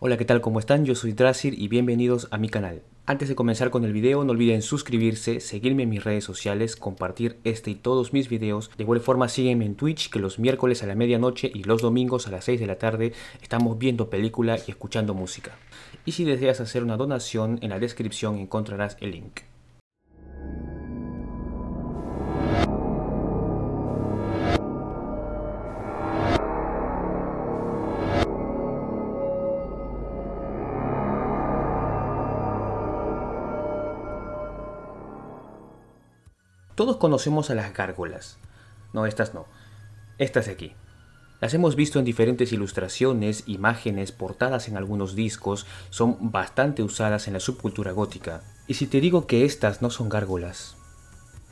Hola, ¿qué tal? ¿Cómo están? Yo soy Drasir y bienvenidos a mi canal. Antes de comenzar con el video, no olviden suscribirse, seguirme en mis redes sociales, compartir este y todos mis videos. De igual forma, sígueme en Twitch, que los miércoles a la medianoche y los domingos a las 6 de la tarde estamos viendo película y escuchando música. Y si deseas hacer una donación, en la descripción encontrarás el link. Todos conocemos a las gárgolas. No, estas no. Estas de aquí. Las hemos visto en diferentes ilustraciones, imágenes, portadas en algunos discos, son bastante usadas en la subcultura gótica. Y si te digo que estas no son gárgolas.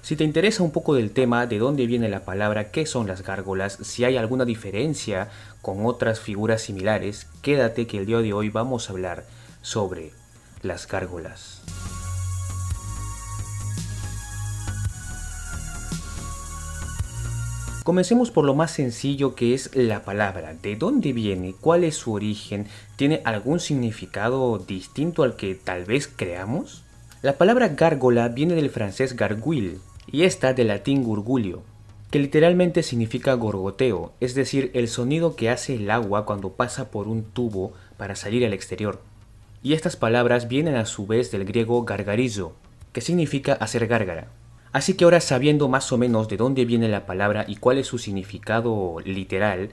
Si te interesa un poco del tema, de dónde viene la palabra, qué son las gárgolas, si hay alguna diferencia con otras figuras similares, quédate que el día de hoy vamos a hablar sobre las gárgolas. Comencemos por lo más sencillo que es la palabra. ¿De dónde viene? ¿Cuál es su origen? ¿Tiene algún significado distinto al que tal vez creamos? La palabra gárgola viene del francés garguil y esta del latín gurgulio, que literalmente significa gorgoteo, es decir, el sonido que hace el agua cuando pasa por un tubo para salir al exterior. Y estas palabras vienen a su vez del griego gargarizo, que significa hacer gárgara. Así que ahora sabiendo más o menos de dónde viene la palabra y cuál es su significado literal,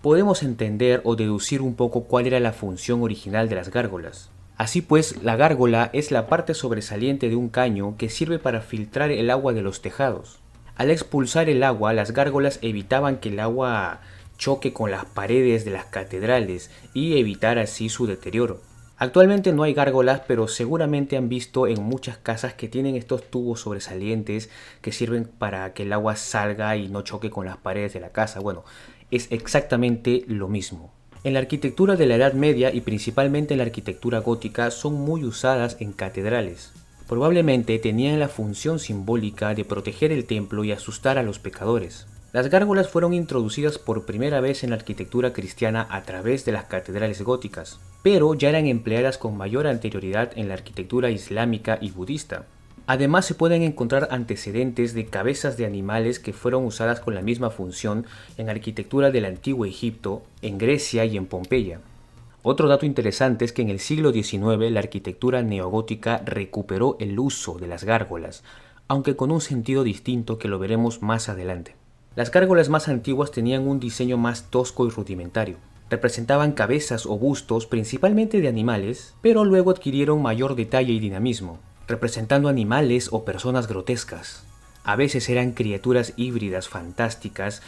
podemos entender o deducir un poco cuál era la función original de las gárgolas. Así pues, la gárgola es la parte sobresaliente de un caño que sirve para filtrar el agua de los tejados. Al expulsar el agua, las gárgolas evitaban que el agua choque con las paredes de las catedrales y evitar así su deterioro. Actualmente no hay gárgolas, pero seguramente han visto en muchas casas que tienen estos tubos sobresalientes que sirven para que el agua salga y no choque con las paredes de la casa. Bueno, es exactamente lo mismo. En la arquitectura de la Edad Media y principalmente en la arquitectura gótica son muy usadas en catedrales. Probablemente tenían la función simbólica de proteger el templo y asustar a los pecadores. Las gárgolas fueron introducidas por primera vez en la arquitectura cristiana a través de las catedrales góticas, pero ya eran empleadas con mayor anterioridad en la arquitectura islámica y budista. Además se pueden encontrar antecedentes de cabezas de animales que fueron usadas con la misma función en arquitectura del antiguo Egipto, en Grecia y en Pompeya. Otro dato interesante es que en el siglo XIX la arquitectura neogótica recuperó el uso de las gárgolas, aunque con un sentido distinto que lo veremos más adelante. Las gárgolas más antiguas tenían un diseño más tosco y rudimentario. Representaban cabezas o bustos principalmente de animales, pero luego adquirieron mayor detalle y dinamismo, representando animales o personas grotescas. A veces eran criaturas híbridas fantásticas,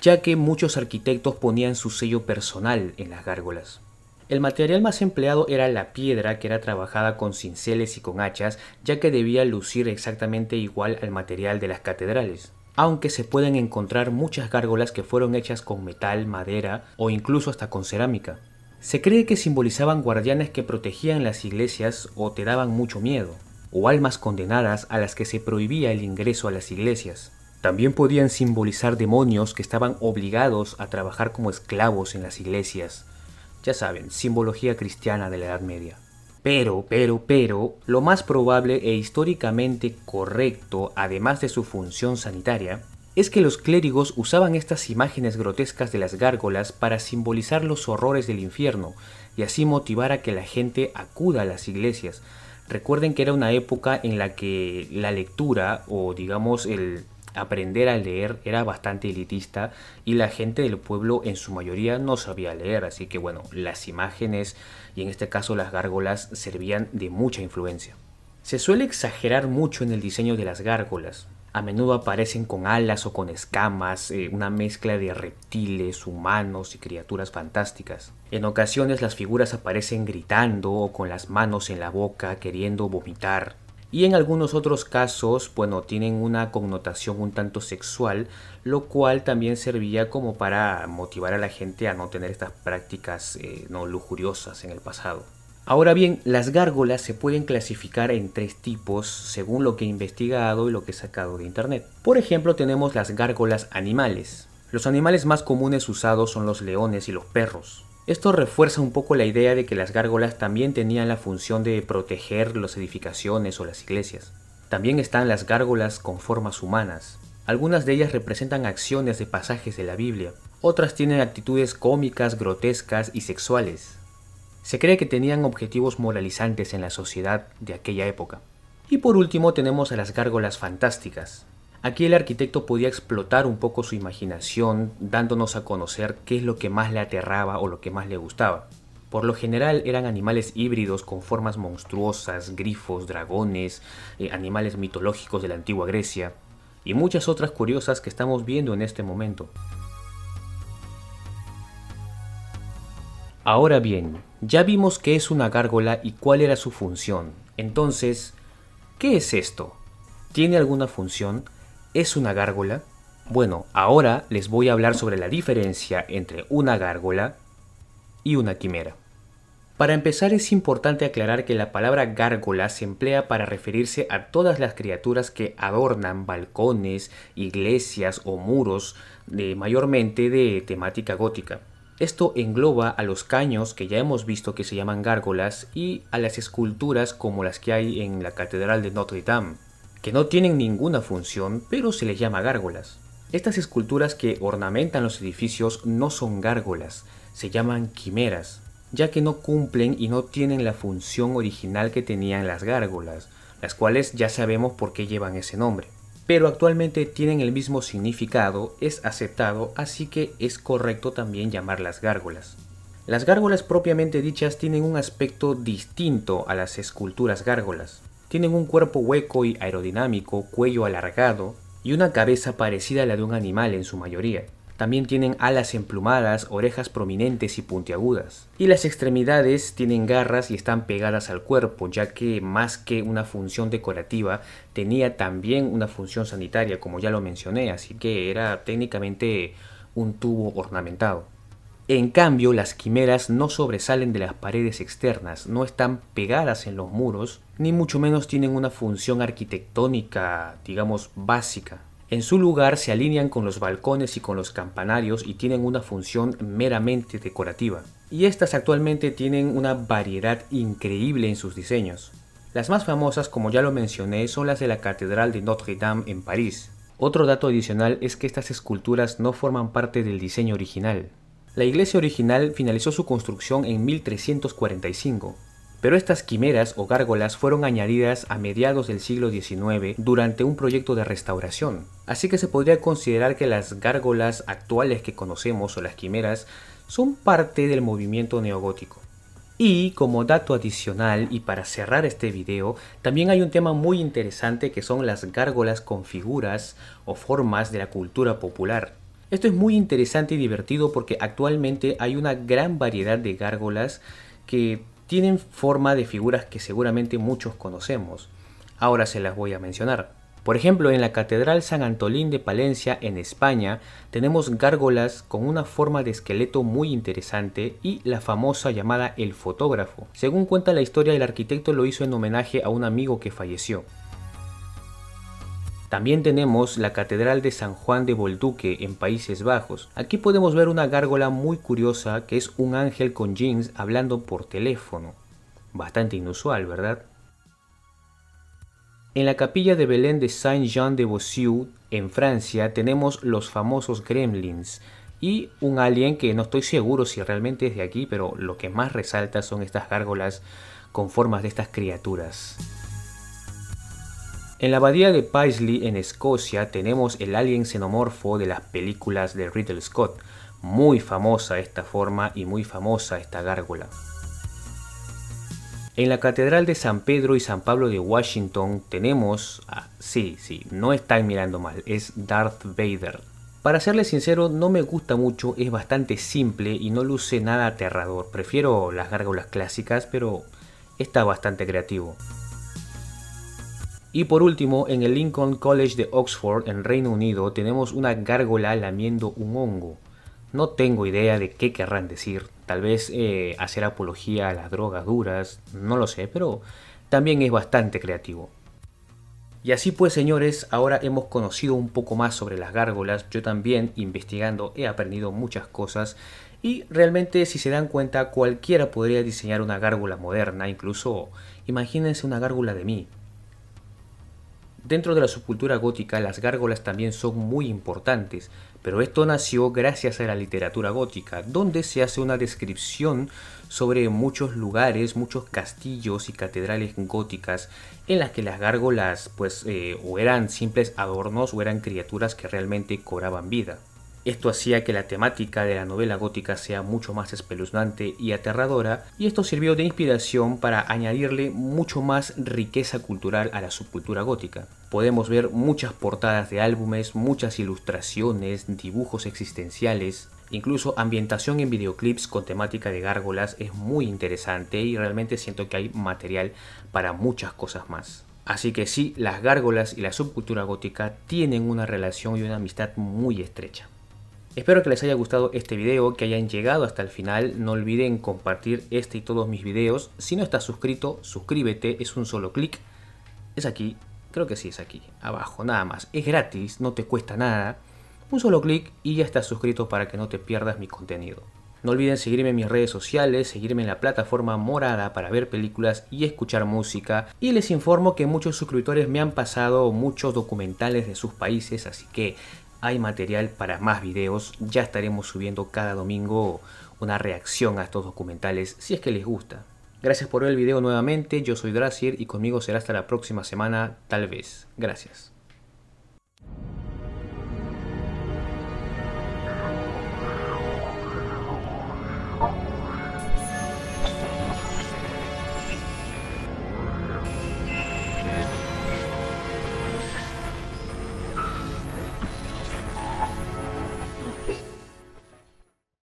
ya que muchos arquitectos ponían su sello personal en las gárgolas. El material más empleado era la piedra que era trabajada con cinceles y con hachas, ya que debía lucir exactamente igual al material de las catedrales aunque se pueden encontrar muchas gárgolas que fueron hechas con metal, madera o incluso hasta con cerámica. Se cree que simbolizaban guardianes que protegían las iglesias o te daban mucho miedo, o almas condenadas a las que se prohibía el ingreso a las iglesias. También podían simbolizar demonios que estaban obligados a trabajar como esclavos en las iglesias. Ya saben, simbología cristiana de la Edad Media. Pero, pero, pero, lo más probable e históricamente correcto, además de su función sanitaria, es que los clérigos usaban estas imágenes grotescas de las gárgolas para simbolizar los horrores del infierno y así motivar a que la gente acuda a las iglesias. Recuerden que era una época en la que la lectura o digamos el aprender a leer era bastante elitista y la gente del pueblo en su mayoría no sabía leer, así que bueno, las imágenes y en este caso las gárgolas servían de mucha influencia. Se suele exagerar mucho en el diseño de las gárgolas. A menudo aparecen con alas o con escamas, eh, una mezcla de reptiles, humanos y criaturas fantásticas. En ocasiones las figuras aparecen gritando o con las manos en la boca queriendo vomitar y en algunos otros casos, bueno, tienen una connotación un tanto sexual, lo cual también servía como para motivar a la gente a no tener estas prácticas eh, no lujuriosas en el pasado. Ahora bien, las gárgolas se pueden clasificar en tres tipos según lo que he investigado y lo que he sacado de internet. Por ejemplo, tenemos las gárgolas animales. Los animales más comunes usados son los leones y los perros. Esto refuerza un poco la idea de que las gárgolas también tenían la función de proteger las edificaciones o las iglesias. También están las gárgolas con formas humanas. Algunas de ellas representan acciones de pasajes de la Biblia, otras tienen actitudes cómicas, grotescas y sexuales. Se cree que tenían objetivos moralizantes en la sociedad de aquella época. Y por último tenemos a las gárgolas fantásticas, Aquí el arquitecto podía explotar un poco su imaginación, dándonos a conocer qué es lo que más le aterraba o lo que más le gustaba. Por lo general eran animales híbridos con formas monstruosas, grifos, dragones, eh, animales mitológicos de la antigua Grecia y muchas otras curiosas que estamos viendo en este momento. Ahora bien, ya vimos qué es una gárgola y cuál era su función. Entonces, ¿qué es esto? ¿Tiene alguna función? es una gárgola? Bueno, ahora les voy a hablar sobre la diferencia entre una gárgola y una quimera. Para empezar es importante aclarar que la palabra gárgola se emplea para referirse a todas las criaturas que adornan balcones, iglesias o muros, mayormente de temática gótica. Esto engloba a los caños que ya hemos visto que se llaman gárgolas y a las esculturas como las que hay en la Catedral de Notre Dame que no tienen ninguna función, pero se les llama gárgolas. Estas esculturas que ornamentan los edificios no son gárgolas, se llaman quimeras, ya que no cumplen y no tienen la función original que tenían las gárgolas, las cuales ya sabemos por qué llevan ese nombre. Pero actualmente tienen el mismo significado, es aceptado, así que es correcto también llamarlas gárgolas. Las gárgolas propiamente dichas tienen un aspecto distinto a las esculturas gárgolas. Tienen un cuerpo hueco y aerodinámico, cuello alargado y una cabeza parecida a la de un animal en su mayoría. También tienen alas emplumadas, orejas prominentes y puntiagudas. Y las extremidades tienen garras y están pegadas al cuerpo, ya que más que una función decorativa, tenía también una función sanitaria, como ya lo mencioné, así que era técnicamente un tubo ornamentado. En cambio, las quimeras no sobresalen de las paredes externas, no están pegadas en los muros, ni mucho menos tienen una función arquitectónica, digamos, básica. En su lugar se alinean con los balcones y con los campanarios y tienen una función meramente decorativa. Y estas actualmente tienen una variedad increíble en sus diseños. Las más famosas, como ya lo mencioné, son las de la Catedral de Notre Dame en París. Otro dato adicional es que estas esculturas no forman parte del diseño original, la iglesia original finalizó su construcción en 1345, pero estas quimeras o gárgolas fueron añadidas a mediados del siglo XIX durante un proyecto de restauración, así que se podría considerar que las gárgolas actuales que conocemos o las quimeras son parte del movimiento neogótico. Y como dato adicional y para cerrar este video, también hay un tema muy interesante que son las gárgolas con figuras o formas de la cultura popular. Esto es muy interesante y divertido porque actualmente hay una gran variedad de gárgolas que tienen forma de figuras que seguramente muchos conocemos. Ahora se las voy a mencionar. Por ejemplo, en la Catedral San Antolín de Palencia, en España, tenemos gárgolas con una forma de esqueleto muy interesante y la famosa llamada el fotógrafo. Según cuenta la historia, el arquitecto lo hizo en homenaje a un amigo que falleció. También tenemos la Catedral de San Juan de Bolduque en Países Bajos. Aquí podemos ver una gárgola muy curiosa que es un ángel con jeans hablando por teléfono. Bastante inusual, ¿verdad? En la capilla de Belén de Saint-Jean de Bossieu, en Francia, tenemos los famosos gremlins y un alien que no estoy seguro si realmente es de aquí, pero lo que más resalta son estas gárgolas con formas de estas criaturas. En la abadía de Paisley, en Escocia, tenemos el alien xenomorfo de las películas de Riddle Scott. Muy famosa esta forma y muy famosa esta gárgola. En la Catedral de San Pedro y San Pablo de Washington tenemos... Ah, sí, sí, no están mirando mal, es Darth Vader. Para serles sincero, no me gusta mucho, es bastante simple y no luce nada aterrador. Prefiero las gárgolas clásicas, pero está bastante creativo. Y por último, en el Lincoln College de Oxford, en Reino Unido, tenemos una gárgola lamiendo un hongo. No tengo idea de qué querrán decir, tal vez eh, hacer apología a las drogas duras, no lo sé, pero también es bastante creativo. Y así pues señores, ahora hemos conocido un poco más sobre las gárgolas, yo también investigando he aprendido muchas cosas y realmente si se dan cuenta cualquiera podría diseñar una gárgola moderna, incluso imagínense una gárgola de mí, Dentro de la subcultura gótica las gárgolas también son muy importantes, pero esto nació gracias a la literatura gótica, donde se hace una descripción sobre muchos lugares, muchos castillos y catedrales góticas en las que las gárgolas pues eh, o eran simples adornos o eran criaturas que realmente cobraban vida. Esto hacía que la temática de la novela gótica sea mucho más espeluznante y aterradora, y esto sirvió de inspiración para añadirle mucho más riqueza cultural a la subcultura gótica. Podemos ver muchas portadas de álbumes, muchas ilustraciones, dibujos existenciales, Incluso ambientación en videoclips con temática de gárgolas es muy interesante y realmente siento que hay material para muchas cosas más. Así que sí, las gárgolas y la subcultura gótica tienen una relación y una amistad muy estrecha. Espero que les haya gustado este video, que hayan llegado hasta el final. No olviden compartir este y todos mis videos. Si no estás suscrito, suscríbete, es un solo clic. Es aquí, creo que sí es aquí, abajo, nada más. Es gratis, no te cuesta nada. Un solo clic y ya estás suscrito para que no te pierdas mi contenido. No olviden seguirme en mis redes sociales, seguirme en la plataforma morada para ver películas y escuchar música. Y les informo que muchos suscriptores me han pasado muchos documentales de sus países, así que hay material para más videos. Ya estaremos subiendo cada domingo una reacción a estos documentales si es que les gusta. Gracias por ver el video nuevamente, yo soy Dracir y conmigo será hasta la próxima semana, tal vez. Gracias.